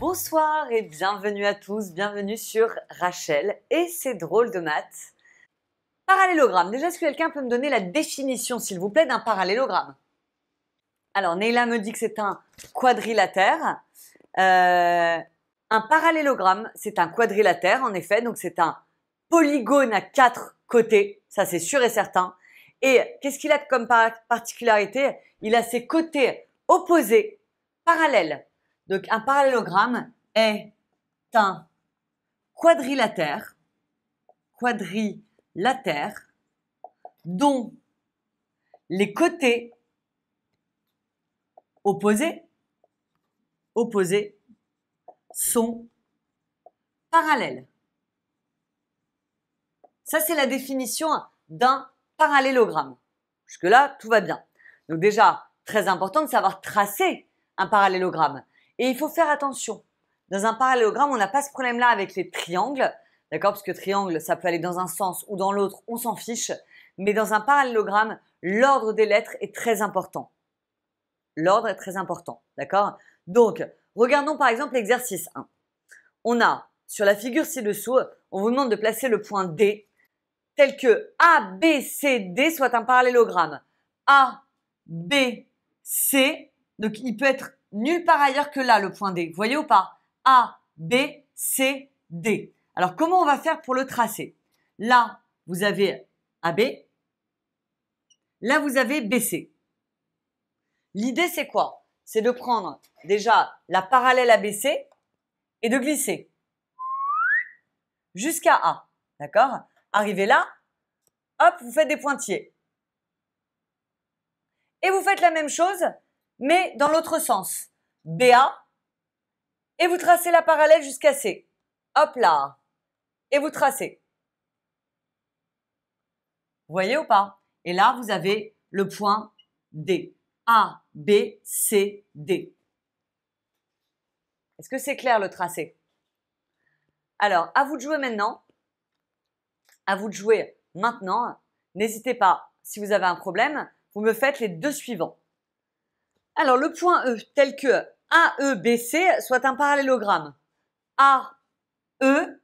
Bonsoir et bienvenue à tous, bienvenue sur Rachel et ses drôles de maths. Parallélogramme, déjà est-ce que quelqu'un peut me donner la définition s'il vous plaît d'un parallélogramme Alors Neila me dit que c'est un quadrilatère. Euh, un parallélogramme, c'est un quadrilatère en effet, donc c'est un polygone à quatre côtés, ça c'est sûr et certain. Et qu'est-ce qu'il a comme particularité Il a ses côtés opposés, parallèles. Donc un parallélogramme est un quadrilatère, quadrilatère, dont les côtés opposés, opposés, sont parallèles. Ça, c'est la définition d'un parallélogramme. Jusque-là, tout va bien. Donc déjà, très important de savoir tracer un parallélogramme. Et il faut faire attention. Dans un parallélogramme, on n'a pas ce problème-là avec les triangles, d'accord Parce que triangle, ça peut aller dans un sens ou dans l'autre, on s'en fiche. Mais dans un parallélogramme, l'ordre des lettres est très important. L'ordre est très important, d'accord Donc, regardons par exemple l'exercice 1. On a, sur la figure ci-dessous, on vous demande de placer le point D tel que ABCD soit un parallélogramme. A, B, C, donc il peut être nulle part ailleurs que là le point D. Vous voyez ou pas A, B, C, D. Alors comment on va faire pour le tracer Là, vous avez AB. Là, vous avez BC. L'idée, c'est quoi C'est de prendre déjà la parallèle ABC et de glisser jusqu'à A. D'accord Arrivez là, hop, vous faites des pointiers. Et vous faites la même chose, mais dans l'autre sens. BA, et vous tracez la parallèle jusqu'à C. Hop là, et vous tracez. Vous voyez ou pas Et là, vous avez le point D. A, B, C, D. Est-ce que c'est clair le tracé Alors, à vous de jouer maintenant. À vous de jouer maintenant. N'hésitez pas, si vous avez un problème, vous me faites les deux suivants. Alors le point E, tel que A, e C, soit un parallélogramme. A, E,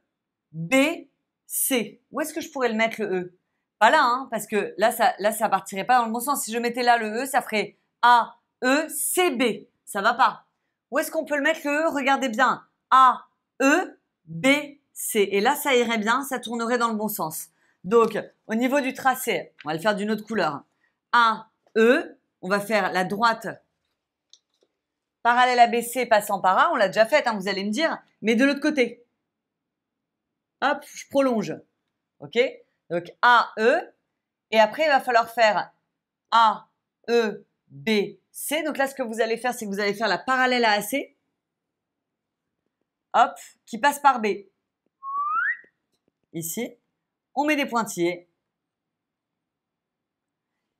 B, C. Où est-ce que je pourrais le mettre le E Pas là, hein, parce que là ça, là, ça partirait pas dans le bon sens. Si je mettais là le E, ça ferait A, E, C, B. Ça va pas. Où est-ce qu'on peut le mettre le E Regardez bien. A, E, B, et là ça irait bien, ça tournerait dans le bon sens. Donc au niveau du tracé, on va le faire d'une autre couleur. A, E, on va faire la droite parallèle à BC passant par A, on l'a déjà faite, hein, vous allez me dire, mais de l'autre côté. Hop, je prolonge. OK Donc A, E, et après il va falloir faire A, E, B, C. Donc là, ce que vous allez faire, c'est que vous allez faire la parallèle à AC, hop, qui passe par B ici, on met des pointillés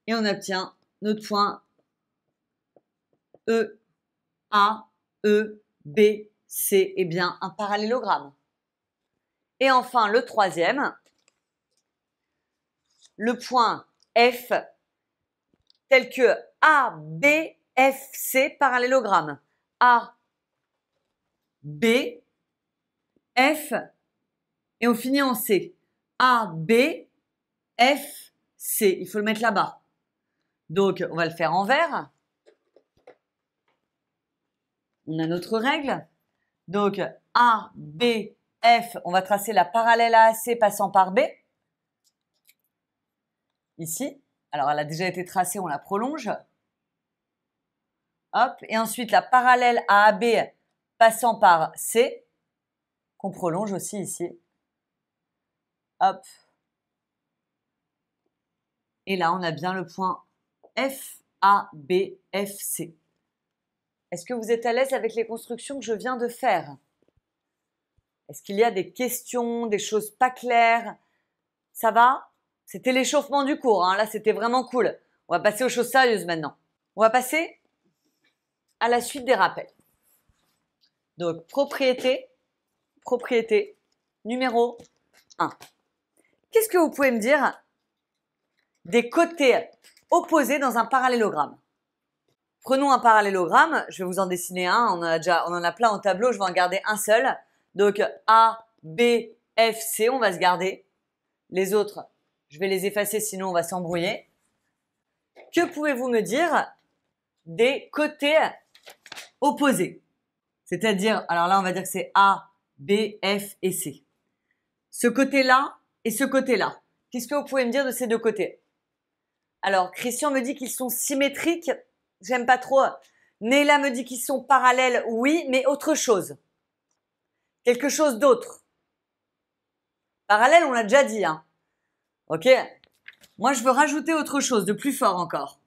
et on obtient notre point E, A, E, B, C est bien un parallélogramme. Et enfin, le troisième, le point F tel que A, B, F, C parallélogramme. A, B, F, et on finit en C. A, B, F, C. Il faut le mettre là-bas. Donc, on va le faire en vert. On a notre règle. Donc, A, B, F, on va tracer la parallèle à C passant par B. Ici. Alors, elle a déjà été tracée, on la prolonge. Hop. Et ensuite, la parallèle à AB passant par C, qu'on prolonge aussi ici. Hop. Et là, on a bien le point F, A, B, F, C. Est-ce que vous êtes à l'aise avec les constructions que je viens de faire Est-ce qu'il y a des questions, des choses pas claires Ça va C'était l'échauffement du cours, hein. là c'était vraiment cool. On va passer aux choses sérieuses maintenant. On va passer à la suite des rappels. Donc propriété, propriété numéro 1. Qu'est-ce que vous pouvez me dire des côtés opposés dans un parallélogramme Prenons un parallélogramme, je vais vous en dessiner un, on en a déjà, on en a plein en tableau, je vais en garder un seul. Donc A, B, F, C, on va se garder. Les autres, je vais les effacer sinon on va s'embrouiller. Que pouvez-vous me dire des côtés opposés C'est-à-dire, alors là on va dire que c'est A, B, F et C. Ce côté-là, et ce côté-là. Qu'est-ce que vous pouvez me dire de ces deux côtés Alors, Christian me dit qu'ils sont symétriques. J'aime pas trop. Néla me dit qu'ils sont parallèles. Oui, mais autre chose. Quelque chose d'autre. Parallèle, on l'a déjà dit. Hein. Ok Moi, je veux rajouter autre chose, de plus fort encore.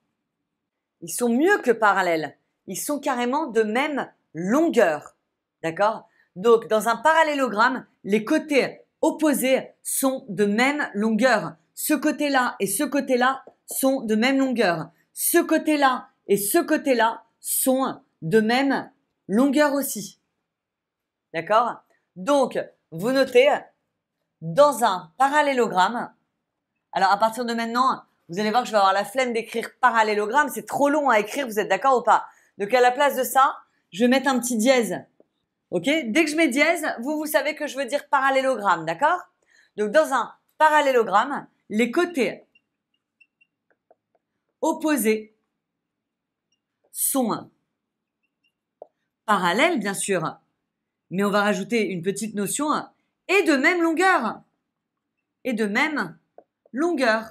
Ils sont mieux que parallèles. Ils sont carrément de même longueur. D'accord Donc, dans un parallélogramme, les côtés opposés sont de même longueur. Ce côté-là et ce côté-là sont de même longueur. Ce côté-là et ce côté-là sont de même longueur aussi. D'accord Donc, vous notez, dans un parallélogramme, alors à partir de maintenant, vous allez voir que je vais avoir la flemme d'écrire parallélogramme, c'est trop long à écrire, vous êtes d'accord ou pas Donc à la place de ça, je vais mettre un petit dièse. Dès que je mets dièse, vous, vous savez que je veux dire parallélogramme, d'accord Donc, dans un parallélogramme, les côtés opposés sont parallèles, bien sûr, mais on va rajouter une petite notion et de même longueur. Et de même longueur.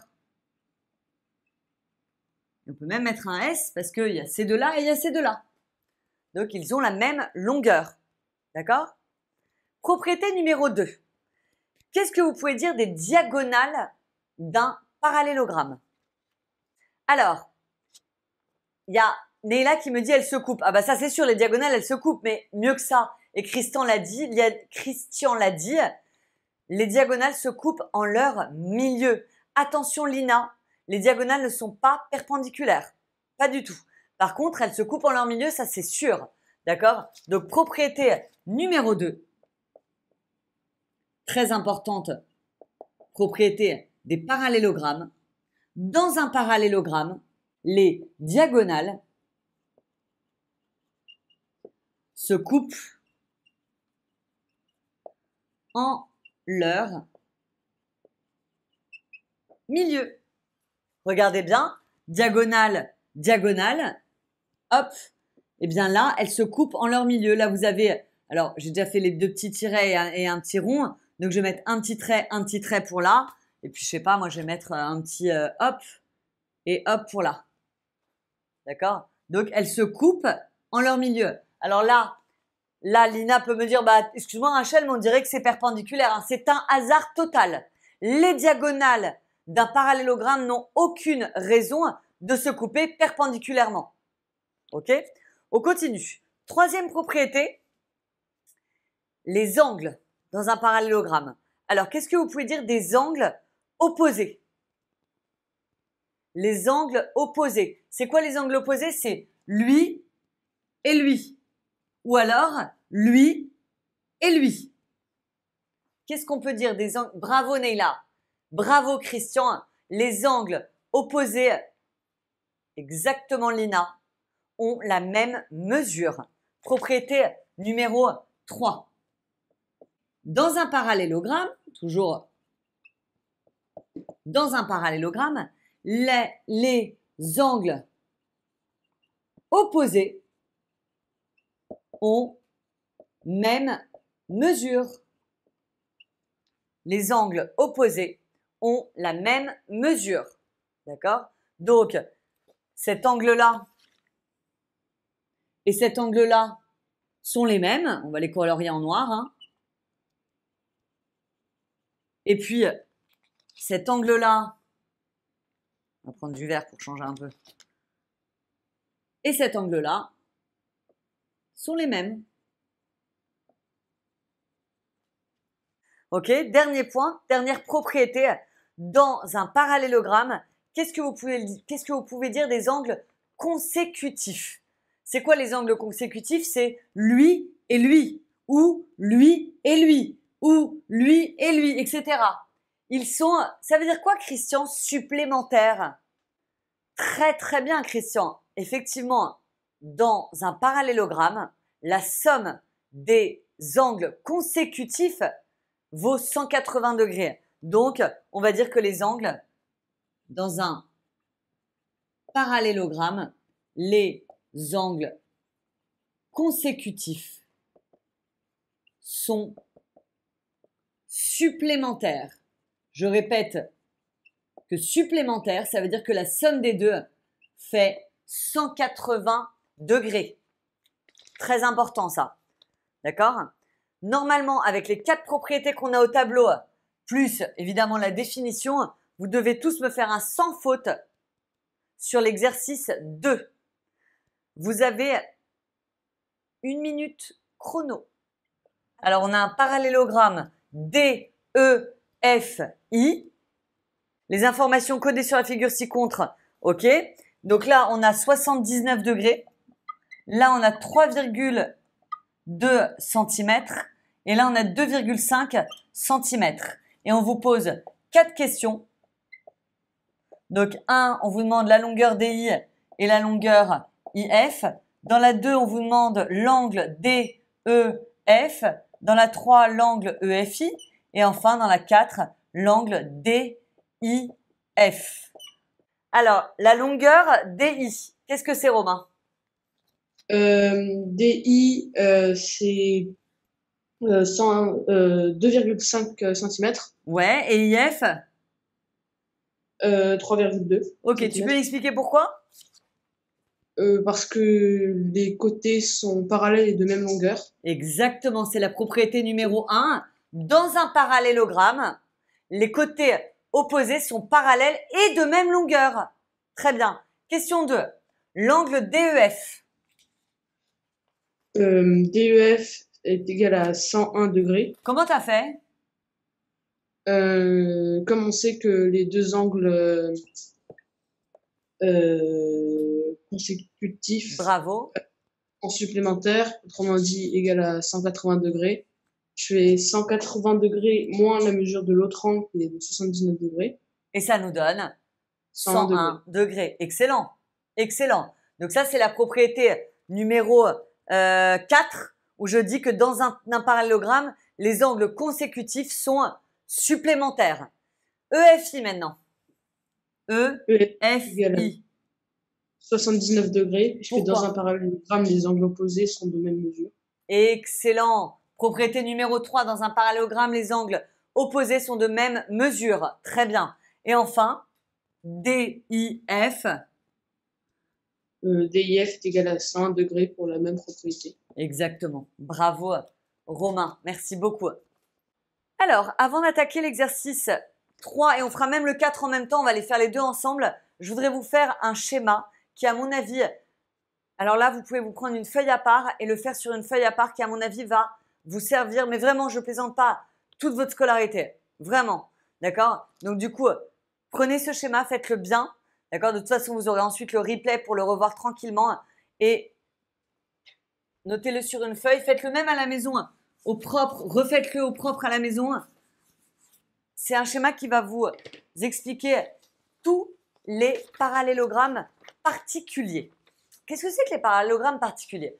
On peut même mettre un S parce qu'il y a ces deux-là et il y a ces deux-là. Donc ils ont la même longueur. D'accord Propriété numéro 2. Qu'est-ce que vous pouvez dire des diagonales d'un parallélogramme Alors, il y a Neila qui me dit elle se coupe. Ah bah ça c'est sûr, les diagonales elles se coupent, mais mieux que ça. Et Christian l'a dit, Christian l'a dit, les diagonales se coupent en leur milieu. Attention Lina, les diagonales ne sont pas perpendiculaires. Pas du tout. Par contre, elles se coupent en leur milieu, ça c'est sûr. D'accord Donc, propriété numéro 2, très importante, propriété des parallélogrammes. Dans un parallélogramme, les diagonales se coupent en leur milieu. Regardez bien, diagonale, diagonale, hop, eh bien là, elles se coupent en leur milieu. Là, vous avez, alors j'ai déjà fait les deux petits tirets et un, petit rond, donc je vais mettre un petit trait, un petit trait pour là, et puis je sais pas, moi je vais mettre euh, un petit euh, hop et hop pour là. D'accord Donc elles se coupent en leur milieu. Alors là, là, Lina peut me dire, bah, excuse-moi Rachel, mais on dirait que c'est perpendiculaire. Hein. C'est un hasard total. Les diagonales d'un parallélogramme n'ont aucune raison de se couper perpendiculairement. OK on continue. Troisième propriété, les angles dans un parallélogramme. Alors, qu'est-ce que vous pouvez dire des angles opposés Les angles opposés. C'est quoi les angles opposés C'est lui et lui. Ou alors, lui et lui. Qu'est-ce qu'on peut dire des angles Bravo Neila. Bravo Christian. Les angles opposés. Exactement Lina ont la même mesure. Propriété numéro 3. Dans un parallélogramme, toujours dans un parallélogramme, les, les angles opposés ont même mesure. Les angles opposés ont la même mesure. D'accord Donc, cet angle-là, et cet angle-là sont les mêmes. On va les colorier en noir. Hein. Et puis, cet angle-là, on va prendre du vert pour changer un peu. Et cet angle-là sont les mêmes. Ok, dernier point, dernière propriété. Dans un parallélogramme, qu'est-ce que vous pouvez dire des angles consécutifs c'est quoi les angles consécutifs C'est lui et lui, ou lui et lui, ou lui et lui, etc. Ils sont, ça veut dire quoi Christian Supplémentaire. Très très bien Christian. Effectivement, dans un parallélogramme, la somme des angles consécutifs vaut 180 degrés. Donc, on va dire que les angles, dans un parallélogramme, les angles consécutifs sont supplémentaires. Je répète que supplémentaire, ça veut dire que la somme des deux fait 180 degrés. Très important ça. D'accord Normalement, avec les quatre propriétés qu'on a au tableau, plus évidemment la définition, vous devez tous me faire un sans faute sur l'exercice 2. Vous avez une minute chrono. Alors on a un parallélogramme D, E, F, I. Les informations codées sur la figure ci-contre, ok Donc là, on a 79 degrés. Là, on a 3,2 cm. Et là, on a 2,5 cm. Et on vous pose quatre questions. Donc 1, on vous demande la longueur DI et la longueur IF. Dans la 2, on vous demande l'angle DEF. Dans la 3, l'angle EFI. Et enfin, dans la 4, l'angle DIF. Alors, la longueur DI, qu'est-ce que c'est, Romain euh, DI, euh, c'est 2,5 euh, cm. Euh, ouais, et IF 3,2. Ok, tu peux expliquer pourquoi euh, parce que les côtés sont parallèles et de même longueur. Exactement, c'est la propriété numéro 1. Dans un parallélogramme, les côtés opposés sont parallèles et de même longueur. Très bien. Question 2. L'angle DEF. Euh, DEF est égal à 101 degrés. Comment t'as fait euh, Comme on sait que les deux angles consécutif Bravo. En supplémentaire, autrement dit, égal à 180 degrés. Je fais 180 degrés moins la mesure de l'autre angle qui est de 79 degrés. Et ça nous donne 101 degrés. Excellent. Excellent. Donc ça, c'est la propriété numéro 4 euh, où je dis que dans un, parallélogramme, les angles consécutifs sont supplémentaires. EFI maintenant. E, F, e 79 degrés, puisque dans un parallélogramme, les angles opposés sont de même mesure. Excellent. Propriété numéro 3, dans un parallélogramme, les angles opposés sont de même mesure. Très bien. Et enfin, DIF. Euh, DIF est égal à 100 degrés pour la même propriété. Exactement. Bravo, Romain. Merci beaucoup. Alors, avant d'attaquer l'exercice 3, et on fera même le 4 en même temps, on va les faire les deux ensemble, je voudrais vous faire un schéma qui, à mon avis, alors là, vous pouvez vous prendre une feuille à part et le faire sur une feuille à part qui, à mon avis, va vous servir, mais vraiment, je plaisante pas, toute votre scolarité. Vraiment. D'accord Donc, du coup, prenez ce schéma, faites-le bien. D'accord De toute façon, vous aurez ensuite le replay pour le revoir tranquillement et notez-le sur une feuille. Faites-le même à la maison, au propre. Refaites-le au propre à la maison. C'est un schéma qui va vous expliquer tous les parallélogrammes particulier. Qu'est-ce que c'est que les parallélogrammes particuliers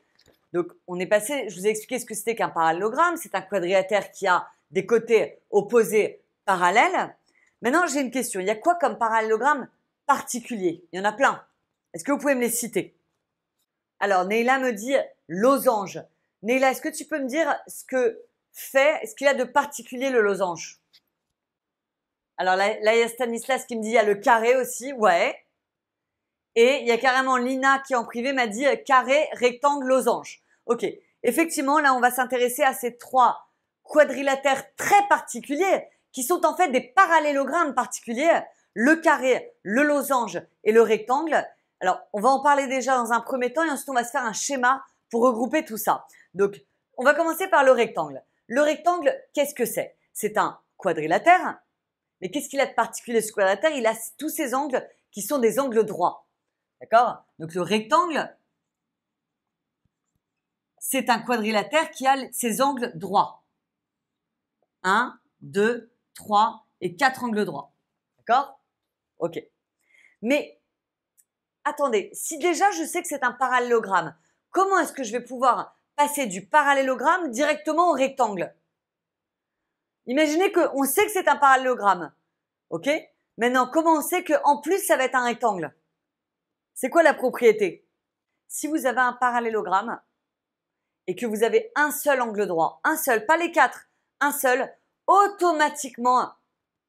Donc, on est passé, je vous ai expliqué ce que c'était qu'un parallélogramme. C'est un quadrilatère qui a des côtés opposés parallèles. Maintenant, j'ai une question. Il y a quoi comme parallélogramme particulier Il y en a plein. Est-ce que vous pouvez me les citer Alors, Neila me dit losange. Neila, est-ce que tu peux me dire ce que fait, ce qu'il a de particulier le losange Alors là, là, il y a Stanislas qui me dit il y a le carré aussi. Ouais. Et il y a carrément Lina qui en privé m'a dit euh, carré, rectangle, losange. Ok, effectivement, là on va s'intéresser à ces trois quadrilatères très particuliers qui sont en fait des parallélogrammes particuliers, le carré, le losange et le rectangle. Alors, on va en parler déjà dans un premier temps et ensuite on va se faire un schéma pour regrouper tout ça. Donc, on va commencer par le rectangle. Le rectangle, qu'est-ce que c'est C'est un quadrilatère. Mais qu'est-ce qu'il a de particulier ce quadrilatère Il a tous ses angles qui sont des angles droits. D'accord Donc le rectangle, c'est un quadrilatère qui a ses angles droits. 1, 2, 3 et quatre angles droits. D'accord Ok. Mais attendez, si déjà je sais que c'est un parallélogramme, comment est-ce que je vais pouvoir passer du parallélogramme directement au rectangle Imaginez qu'on sait que c'est un parallélogramme. Ok Maintenant, comment on sait qu'en plus ça va être un rectangle c'est quoi la propriété Si vous avez un parallélogramme et que vous avez un seul angle droit, un seul, pas les quatre, un seul, automatiquement,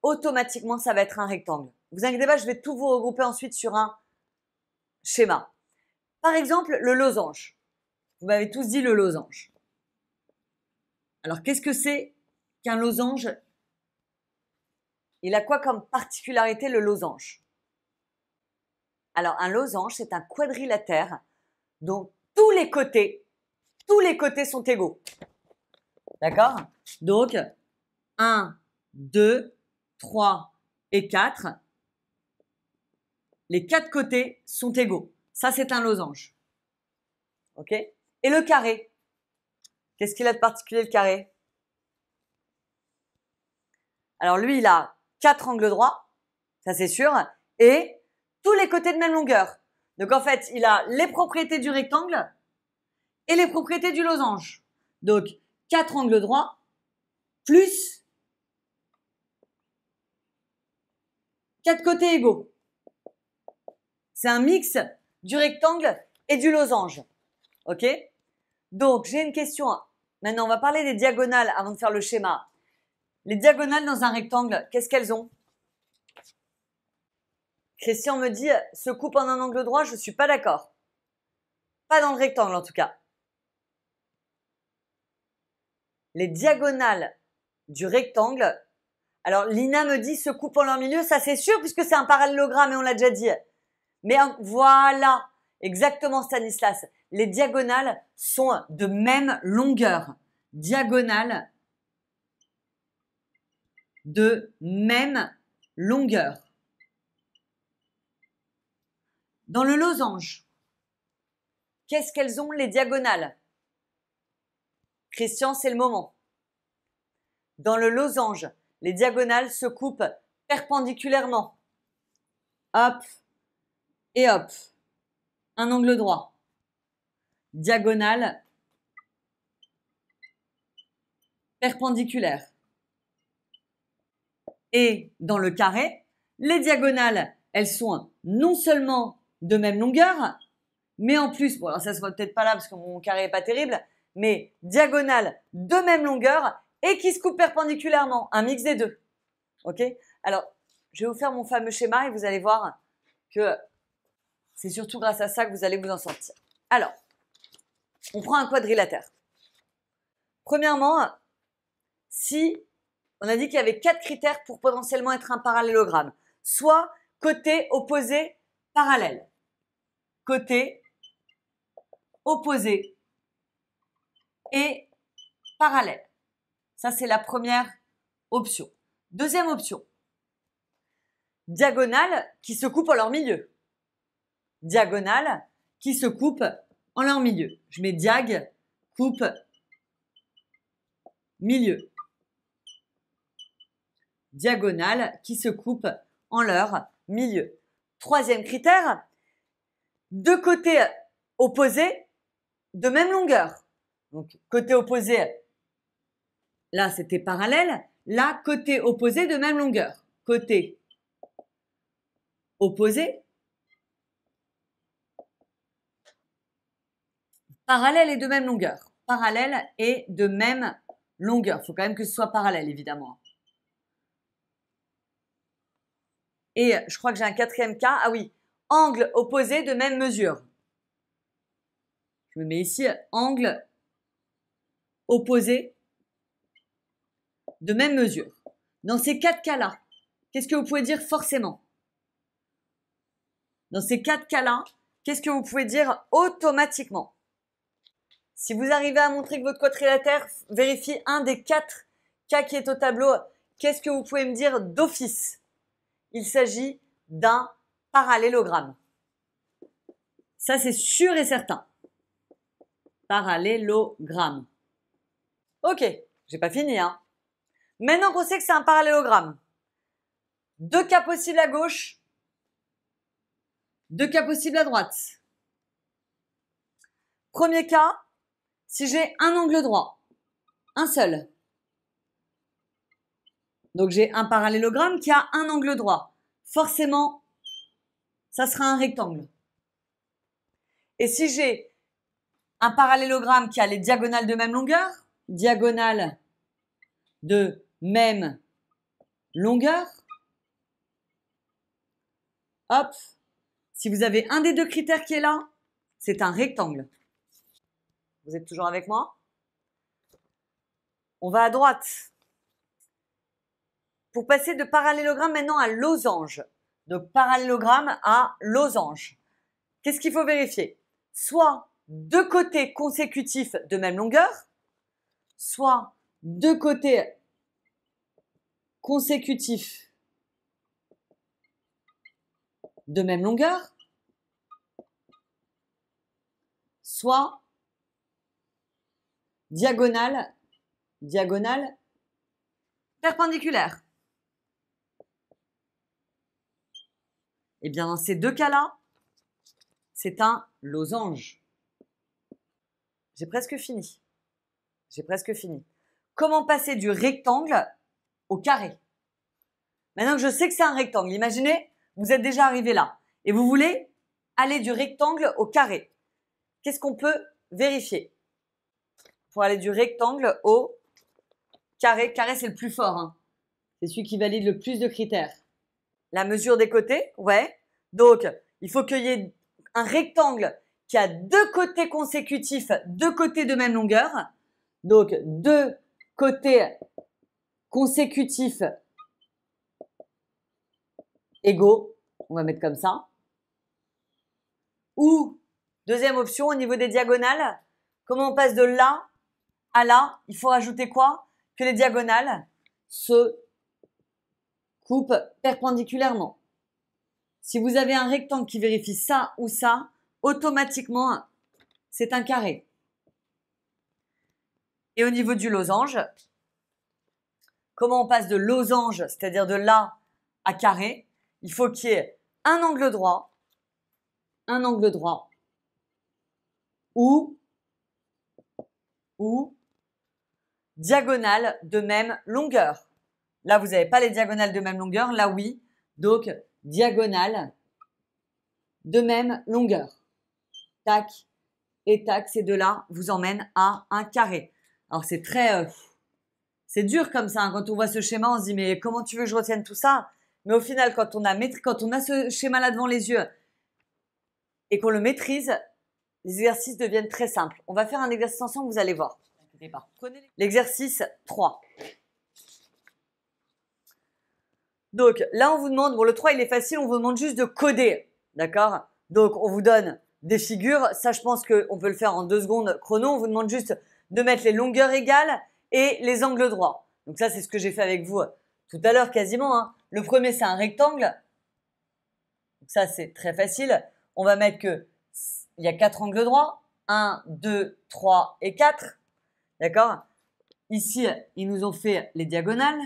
automatiquement, ça va être un rectangle. Vous inquiétez pas, je vais tout vous regrouper ensuite sur un schéma. Par exemple, le losange. Vous m'avez tous dit le losange. Alors, qu'est-ce que c'est qu'un losange Il a quoi comme particularité le losange alors un losange, c'est un quadrilatère dont tous les côtés, tous les côtés sont égaux. D'accord Donc 1, 2, 3 et 4. Les quatre côtés sont égaux. Ça, c'est un losange. OK Et le carré Qu'est-ce qu'il a de particulier, le carré Alors lui, il a quatre angles droits, ça c'est sûr, et tous les côtés de même longueur. Donc en fait, il a les propriétés du rectangle et les propriétés du losange. Donc quatre angles droits plus quatre côtés égaux. C'est un mix du rectangle et du losange. OK Donc j'ai une question. Maintenant, on va parler des diagonales avant de faire le schéma. Les diagonales dans un rectangle, qu'est-ce qu'elles ont Christian me dit euh, se coupe en un angle droit, je suis pas d'accord. Pas dans le rectangle en tout cas. Les diagonales du rectangle. Alors Lina me dit se coupe en leur milieu, ça c'est sûr puisque c'est un parallélogramme et on l'a déjà dit. Mais hein, voilà, exactement Stanislas. Les diagonales sont de même longueur. Diagonales de même longueur. Dans le losange, qu'est-ce qu'elles ont les diagonales Christian, c'est le moment. Dans le losange, les diagonales se coupent perpendiculairement. Hop et hop. Un angle droit. Diagonale perpendiculaire. Et dans le carré, les diagonales, elles sont non seulement de même longueur, mais en plus, bon, alors ça se voit peut-être pas là parce que mon carré est pas terrible, mais diagonale de même longueur et qui se coupe perpendiculairement, un mix des deux. Ok Alors, je vais vous faire mon fameux schéma et vous allez voir que c'est surtout grâce à ça que vous allez vous en sortir. Alors, on prend un quadrilatère. Premièrement, si on a dit qu'il y avait quatre critères pour potentiellement être un parallélogramme, soit côté opposé parallèle, côté, opposé et parallèle. Ça, c'est la première option. Deuxième option, diagonale qui se coupe en leur milieu. Diagonale qui se coupe en leur milieu. Je mets diag, coupe, milieu. Diagonale qui se coupe en leur milieu. Troisième critère, deux côtés opposés de même longueur. Donc côté opposé, là c'était parallèle, là côté opposé de même longueur. Côté opposé, parallèle et de même longueur. Parallèle et de même longueur. Il faut quand même que ce soit parallèle évidemment. Et je crois que j'ai un quatrième cas. Ah oui, angle opposé de même mesure. Je me mets ici, angle opposé de même mesure. Dans ces quatre cas-là, qu'est-ce que vous pouvez dire forcément Dans ces quatre cas-là, qu'est-ce que vous pouvez dire automatiquement Si vous arrivez à montrer que votre quadrilatère vérifie un des quatre cas qui est au tableau, qu'est-ce que vous pouvez me dire d'office Il s'agit d'un parallélogramme. Ça, c'est sûr et certain. Parallélogramme. Ok, j'ai pas fini. Hein. Maintenant qu'on sait que c'est un parallélogramme, deux cas possibles à gauche, deux cas possibles à droite. Premier cas, si j'ai un angle droit, un seul. Donc j'ai un parallélogramme qui a un angle droit. Forcément, ça sera un rectangle. Et si j'ai un parallélogramme qui a les diagonales de même longueur, diagonale de même longueur, hop, si vous avez un des deux critères qui est là, c'est un rectangle. Vous êtes toujours avec moi On va à droite. Pour passer de parallélogramme maintenant à losange de parallélogramme à losange. Qu'est-ce qu'il faut vérifier Soit deux côtés consécutifs de même longueur, soit deux côtés consécutifs de même longueur, soit diagonale, diagonale, perpendiculaire. Eh bien, dans ces deux cas-là, c'est un losange. J'ai presque fini. J'ai presque fini. Comment passer du rectangle au carré Maintenant que je sais que c'est un rectangle, imaginez, vous êtes déjà arrivé là et vous voulez aller du rectangle au carré. Qu'est-ce qu'on peut vérifier pour aller du rectangle au carré Carré, c'est le plus fort. Hein. C'est celui qui valide le plus de critères la mesure des côtés, ouais. Donc, il faut qu'il y ait un rectangle qui a deux côtés consécutifs, deux côtés de même longueur. Donc, deux côtés consécutifs égaux. On va mettre comme ça. Ou, deuxième option, au niveau des diagonales, comment on passe de là à là Il faut rajouter quoi Que les diagonales se coupe perpendiculairement. Si vous avez un rectangle qui vérifie ça ou ça, automatiquement, c'est un carré. Et au niveau du losange, comment on passe de losange, c'est-à-dire de là à carré Il faut qu'il y ait un angle droit, un angle droit, ou, ou diagonale de même longueur. Là, vous n'avez pas les diagonales de même longueur. Là, oui. Donc, diagonale de même longueur. Tac et tac, ces deux-là vous emmènent à un carré. Alors, c'est très... Euh, c'est dur comme ça. Hein. Quand on voit ce schéma, on se dit, mais comment tu veux que je retienne tout ça Mais au final, quand on a, quand on a ce schéma-là devant les yeux et qu'on le maîtrise, les exercices deviennent très simples. On va faire un exercice ensemble, vous allez voir. L'exercice 3. Donc là, on vous demande, bon, le 3, il est facile, on vous demande juste de coder. D'accord Donc on vous donne des figures. Ça, je pense qu'on peut le faire en deux secondes chrono. On vous demande juste de mettre les longueurs égales et les angles droits. Donc ça, c'est ce que j'ai fait avec vous euh, tout à l'heure quasiment. Hein. Le premier, c'est un rectangle. Donc ça, c'est très facile. On va mettre que il y a quatre angles droits. 1, 2, 3 et 4. D'accord Ici, ils nous ont fait les diagonales.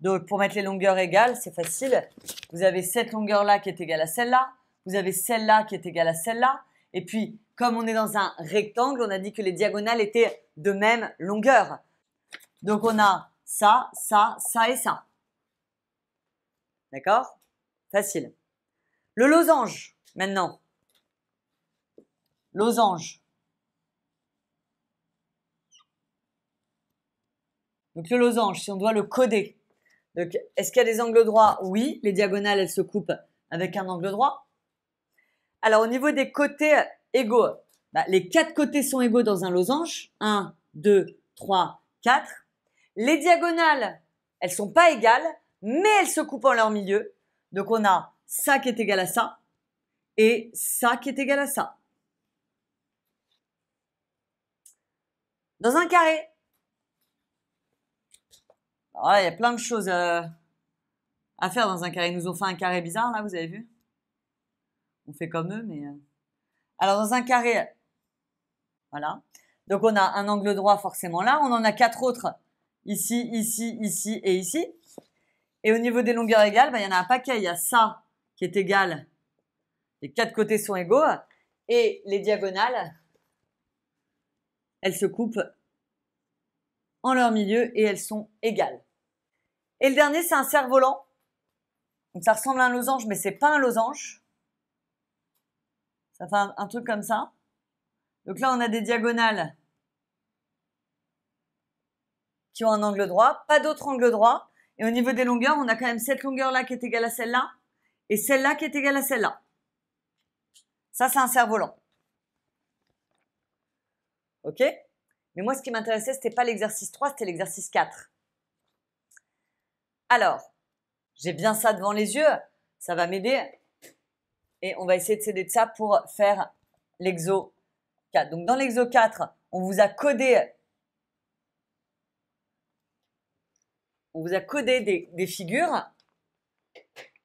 Donc, pour mettre les longueurs égales, c'est facile. Vous avez cette longueur-là qui est égale à celle-là. Vous avez celle-là qui est égale à celle-là. Et puis, comme on est dans un rectangle, on a dit que les diagonales étaient de même longueur. Donc, on a ça, ça, ça et ça. D'accord Facile. Le losange, maintenant. Losange. Donc le losange, si on doit le coder, donc, est-ce qu'il y a des angles droits Oui, les diagonales, elles se coupent avec un angle droit. Alors, au niveau des côtés euh, égaux, bah, les quatre côtés sont égaux dans un losange. 1, 2, 3, 4. Les diagonales, elles sont pas égales, mais elles se coupent en leur milieu. Donc, on a ça qui est égal à ça et ça qui est égal à ça. Dans un carré, alors là, il y a plein de choses euh, à faire dans un carré. Ils nous ont fait un carré bizarre, là, vous avez vu On fait comme eux, mais... Euh. Alors, dans un carré... Voilà. Donc, on a un angle droit, forcément, là. On en a quatre autres, ici, ici, ici et ici. Et au niveau des longueurs égales, ben, il y en a un paquet. Il y a ça qui est égal. Les quatre côtés sont égaux. Et les diagonales, elles se coupent en leur milieu et elles sont égales. Et le dernier, c'est un cerf-volant. Donc ça ressemble à un losange, mais c'est pas un losange. Ça fait un, truc comme ça. Donc là, on a des diagonales qui ont un angle droit, pas d'autre angle droit. Et au niveau des longueurs, on a quand même cette longueur-là qui est égale à celle-là, et celle-là qui est égale à celle-là. Ça, c'est un cerf-volant. OK Mais moi, ce qui m'intéressait, ce n'était pas l'exercice 3, c'était l'exercice 4. Alors, j'ai bien ça devant les yeux, ça va m'aider. Et on va essayer de s'aider de ça pour faire l'exo 4. Donc dans l'exo 4, on vous a codé on vous a codé des figures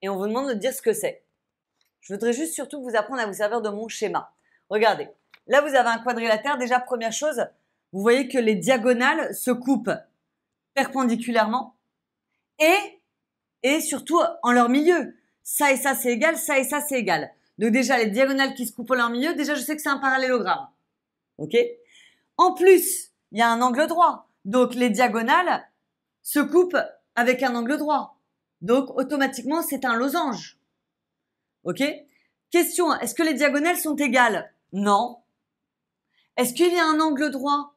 et on vous demande de dire ce que c'est. Je voudrais juste surtout vous apprendre à vous servir de mon schéma. Regardez, là vous avez un quadrilatère. Déjà, première chose, vous voyez que les diagonales se coupent perpendiculairement et et surtout en leur milieu. Ça et ça c'est égal, ça et ça c'est égal. Donc déjà les diagonales qui se coupent en leur milieu, déjà je sais que c'est un parallélogramme. OK En plus, il y a un angle droit. Donc les diagonales se coupent avec un angle droit. Donc automatiquement, c'est un losange. OK Question, est-ce que les diagonales sont égales Non. Est-ce qu'il y a un angle droit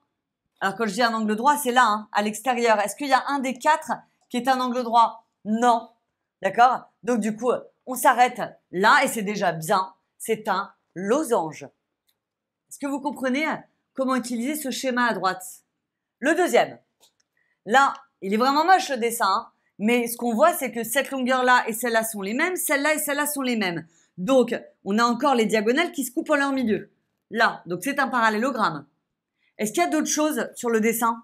Alors quand je dis un angle droit, c'est là, hein, à l'extérieur. Est-ce qu'il y a un des quatre qui est un angle droit Non. D'accord Donc du coup, on s'arrête là et c'est déjà bien. C'est un losange. Est-ce que vous comprenez hein, comment utiliser ce schéma à droite Le deuxième. Là, il est vraiment moche le dessin, hein. mais ce qu'on voit, c'est que cette longueur-là et celle-là sont les mêmes, celle-là et celle-là sont les mêmes. Donc, on a encore les diagonales qui se coupent en leur milieu. Là, donc c'est un parallélogramme. Est-ce qu'il y a d'autres choses sur le dessin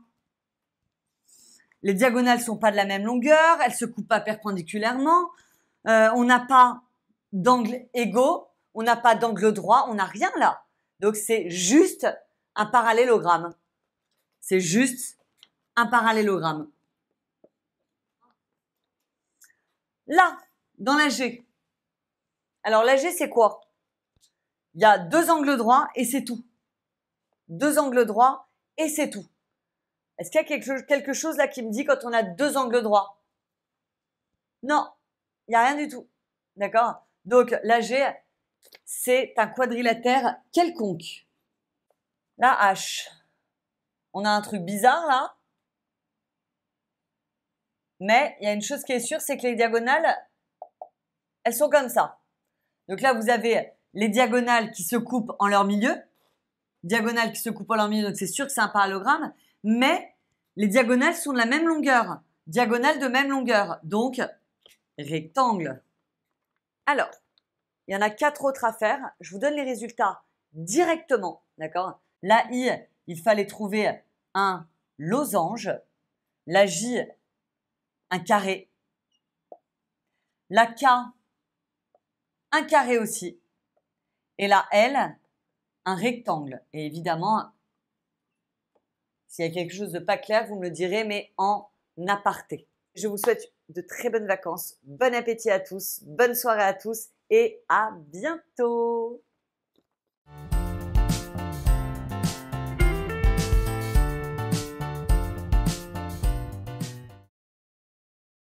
les diagonales sont pas de la même longueur, elles se coupent pas perpendiculairement, euh, on n'a pas d'angle égaux, on n'a pas d'angle droit, on n'a rien là. Donc c'est juste un parallélogramme. C'est juste un parallélogramme. Là, dans la G. Alors la G, c'est quoi Il y a deux angles droits et c'est tout. Deux angles droits et c'est tout. Est-ce qu'il y a quelque, chose là qui me dit quand on a deux angles droits Non, il n'y a rien du tout. D'accord Donc G, c'est un quadrilatère quelconque. La H. On a un truc bizarre là. Mais il y a une chose qui est sûre, c'est que les diagonales, elles sont comme ça. Donc là, vous avez les diagonales qui se coupent en leur milieu. Diagonales qui se coupent en leur milieu, donc c'est sûr que c'est un parallélogramme mais les diagonales sont de la même longueur. Diagonales de même longueur, donc rectangle. Alors, il y en a quatre autres à faire. Je vous donne les résultats directement, d'accord La I, il fallait trouver un losange. La J, un carré. La K, un carré aussi. Et la L, un rectangle. Et évidemment, s'il y a quelque chose de pas clair, vous me le direz, mais en aparté. Je vous souhaite de très bonnes vacances, bon appétit à tous, bonne soirée à tous et à bientôt